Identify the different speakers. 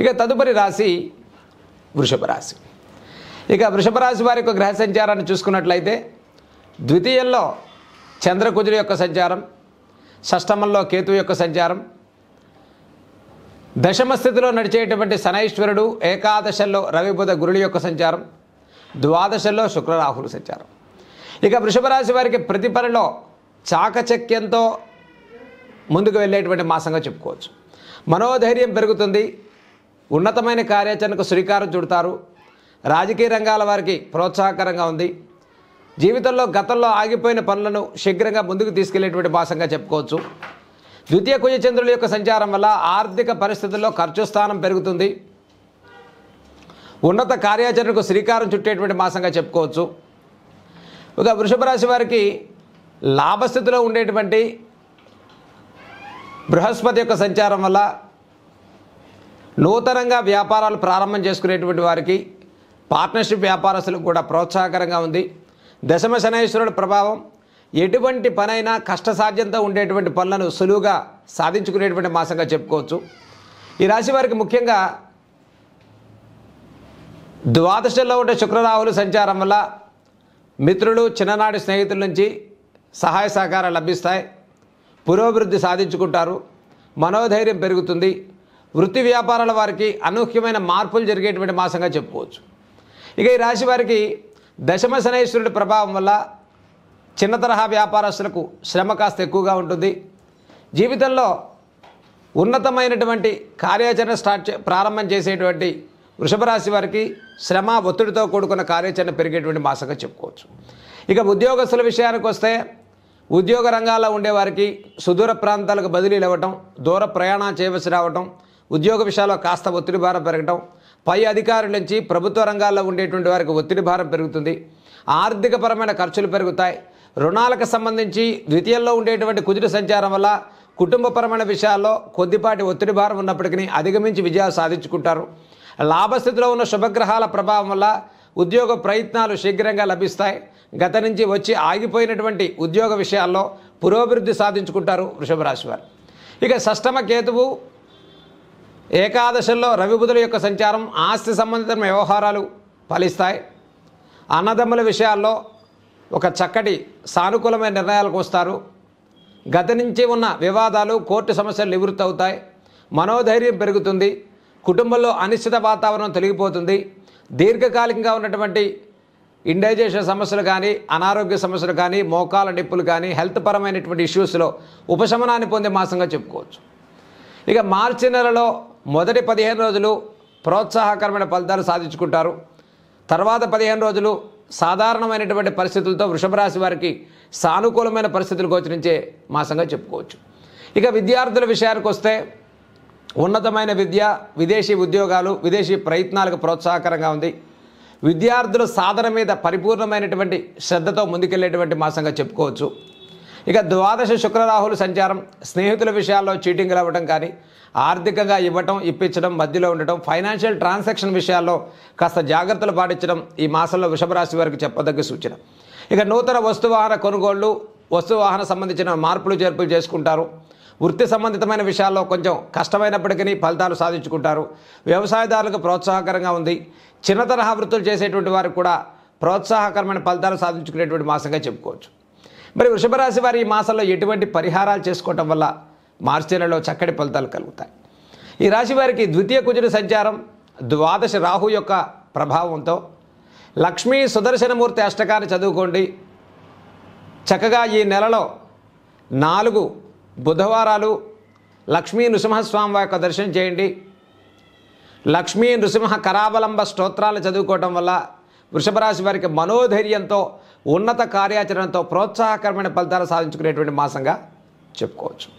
Speaker 1: ఇక తదుపరి రాశి వృషభ రాశి ఇక వృషభ రాశి వారి యొక్క గ్రహ సంచారాన్ని చూసుకున్నట్లయితే ద్వితీయంలో చంద్రకుజుల యొక్క సంచారం షష్టమంలో కేతు యొక్క సంచారం దశమ స్థితిలో నడిచేటువంటి శనైశ్వరుడు ఏకాదశల్లో రవిబుధ గురుడి యొక్క సంచారం ద్వాదశంలో శుక్రరాహులు సంచారం ఇక వృషభ రాశి వారికి ప్రతి పనిలో చాకచక్యంతో ముందుకు వెళ్ళేటువంటి మాసంగా చెప్పుకోవచ్చు మనోధైర్యం పెరుగుతుంది ఉన్నతమైన కార్యాచరణకు శ్రీకారం చుడతారు రాజకీయ రంగాల వారికి ప్రోత్సాహకరంగా ఉంది జీవితంలో గతంలో ఆగిపోయిన పనులను శీఘ్రంగా ముందుకు తీసుకెళ్లేటువంటి భాషంగా చెప్పుకోవచ్చు ద్వితీయ కుజచంద్రుల యొక్క సంచారం వల్ల ఆర్థిక పరిస్థితుల్లో ఖర్చు స్థానం పెరుగుతుంది ఉన్నత కార్యాచరణకు శ్రీకారం చుట్టేటువంటి మాసంగా చెప్పుకోవచ్చు ఒక వృషభ రాశి వారికి లాభస్థితిలో ఉండేటువంటి బృహస్పతి యొక్క సంచారం వల్ల నూతనంగా వ్యాపారాలు ప్రారంభం చేసుకునేటువంటి వారికి పార్ట్నర్షిప్ వ్యాపారస్తులకు కూడా ప్రోత్సాహకరంగా ఉంది దశమ శనేశ్వరుడు ప్రభావం ఎటువంటి పనైనా కష్టసాధ్యంతో ఉండేటువంటి పనులను సులువుగా సాధించుకునేటువంటి మాసంగా చెప్పుకోవచ్చు ఈ రాశి వారికి ముఖ్యంగా ద్వాదశలో ఉండే శుక్రరాహులు సంచారం వల్ల మిత్రులు చిన్ననాటి స్నేహితుల నుంచి సహాయ సహకారాలు లభిస్తాయి పురోభివృద్ధి సాధించుకుంటారు మనోధైర్యం పెరుగుతుంది వృత్తి వ్యాపారాల వారికి అనూహ్యమైన మార్పులు జరిగేటువంటి మాసంగా చెప్పుకోవచ్చు ఇక ఈ రాశి వారికి దశమ శనేశ్వరుడి ప్రభావం వల్ల చిన్న తరహా వ్యాపారస్తులకు శ్రమ కాస్త ఎక్కువగా ఉంటుంది జీవితంలో ఉన్నతమైనటువంటి కార్యాచరణ స్టార్ట్ ప్రారంభం చేసేటువంటి వృషభ రాశి వారికి శ్రమ ఒత్తిడితో కూడుకున్న కార్యాచరణ పెరిగేటువంటి మాసంగా చెప్పుకోవచ్చు ఇక ఉద్యోగస్తుల విషయానికి వస్తే ఉద్యోగ రంగాల్లో ఉండేవారికి సుదూర ప్రాంతాలకు బదిలీలు అవ్వటం దూర ప్రయాణం చేయవలసి రావటం ఉద్యోగ విషయాల్లో కాస్త ఒత్తిడి భారం పెరగడం పై అధికారుల నుంచి ప్రభుత్వ రంగాల్లో ఉండేటువంటి వారికి ఒత్తిడి భారం పెరుగుతుంది ఆర్థికపరమైన ఖర్చులు పెరుగుతాయి రుణాలకు సంబంధించి ద్వితీయంలో ఉండేటువంటి కుదురు సంచారం వల్ల కుటుంబపరమైన విషయాల్లో కొద్దిపాటి ఒత్తిడి భారం ఉన్నప్పటికీ అధిగమించి విజయాలు సాధించుకుంటారు లాభస్థితిలో ఉన్న శుభగ్రహాల ప్రభావం వల్ల ఉద్యోగ ప్రయత్నాలు శీఘ్రంగా లభిస్తాయి గత నుంచి వచ్చి ఆగిపోయినటువంటి ఉద్యోగ విషయాల్లో పురోభివృద్ధి సాధించుకుంటారు వృషభ రాశి వారు ఇక షష్టమ కేతువు ఏకాదశల్లో రవిబుధుల యొక్క సంచారం ఆస్తి సంబంధిత వ్యవహారాలు ఫలిస్తాయి అన్నదమ్ముల విషయాల్లో ఒక చక్కటి సానుకూలమైన నిర్ణయాలకు వస్తారు గత నుంచి ఉన్న వివాదాలు కోర్టు సమస్యలు నివృత్తి అవుతాయి మనోధైర్యం పెరుగుతుంది కుటుంబంలో అనిశ్చిత వాతావరణం తొలగిపోతుంది దీర్ఘకాలికంగా ఉన్నటువంటి ఇండైజేషన్ సమస్యలు కానీ అనారోగ్య సమస్యలు కానీ మోకాల నొప్పులు కానీ హెల్త్ పరమైనటువంటి ఇష్యూస్లో ఉపశమనాన్ని పొందే మాసంగా చెప్పుకోవచ్చు ఇక మార్చి నెలలో మొదటి పదిహేను రోజులు ప్రోత్సాహకరమైన ఫలితాలు సాధించుకుంటారు తర్వాత పదిహేను రోజులు సాధారణమైనటువంటి పరిస్థితులతో వృషభ రాశి వారికి సానుకూలమైన పరిస్థితులు గోచరించే మాసంగా చెప్పుకోవచ్చు ఇక విద్యార్థుల విషయానికి వస్తే ఉన్నతమైన విద్య విదేశీ ఉద్యోగాలు విదేశీ ప్రయత్నాలకు ప్రోత్సాహకరంగా ఉంది విద్యార్థుల సాధన మీద పరిపూర్ణమైనటువంటి శ్రద్ధతో ముందుకెళ్లేటువంటి మాసంగా చెప్పుకోవచ్చు ఇక ద్వాదశ శుక్రరాహులు సంచారం స్నేహితుల విషయాల్లో చీటింగ్ అవ్వటం కానీ ఆర్థికంగా ఇవ్వటం ఇప్పించడం మధ్యలో ఉండటం ఫైనాన్షియల్ ట్రాన్సాక్షన్ విషయాల్లో కాస్త జాగ్రత్తలు పాటించడం ఈ మాసంలో వృషభరాశి వారికి చెప్పదగ్గ సూచన ఇక నూతన వస్తువాహన కొనుగోళ్లు వస్తువాహన సంబంధించిన మార్పులు చేర్పులు చేసుకుంటారు వృత్తి సంబంధితమైన విషయాల్లో కొంచెం కష్టమైనప్పటికీ ఫలితాలు సాధించుకుంటారు వ్యవసాయదారులకు ప్రోత్సాహకరంగా ఉంది చిన్న తరహా వృత్తులు చేసేటువంటి వారికి కూడా ప్రోత్సాహకరమైన ఫలితాలు సాధించుకునేటువంటి మాసంగా చెప్పుకోవచ్చు మరి వృషభరాశి వారి ఈ మాసంలో ఎటువంటి పరిహారాలు చేసుకోవటం వల్ల మార్చి నెలలో చక్కటి ఫలితాలు కలుగుతాయి ఈ రాశి వారికి ద్వితీయ కుజుడు సంచారం ద్వాదశ రాహు యొక్క ప్రభావంతో లక్ష్మీ సుదర్శనమూర్తి అష్టకాన్ని చదువుకోండి చక్కగా ఈ నెలలో నాలుగు బుధవారాలు లక్ష్మీ నృసింహస్వామి యొక్క దర్శనం చేయండి లక్ష్మీ నృసింహ కరావలంబ స్తోత్రాలు చదువుకోవటం వల్ల వృషభరాశి వారికి మనోధైర్యంతో ఉన్నత కార్యాచరణతో ప్రోత్సాహకరమైన ఫలితాలు సాధించుకునేటువంటి మాసంగా చెప్పుకోవచ్చు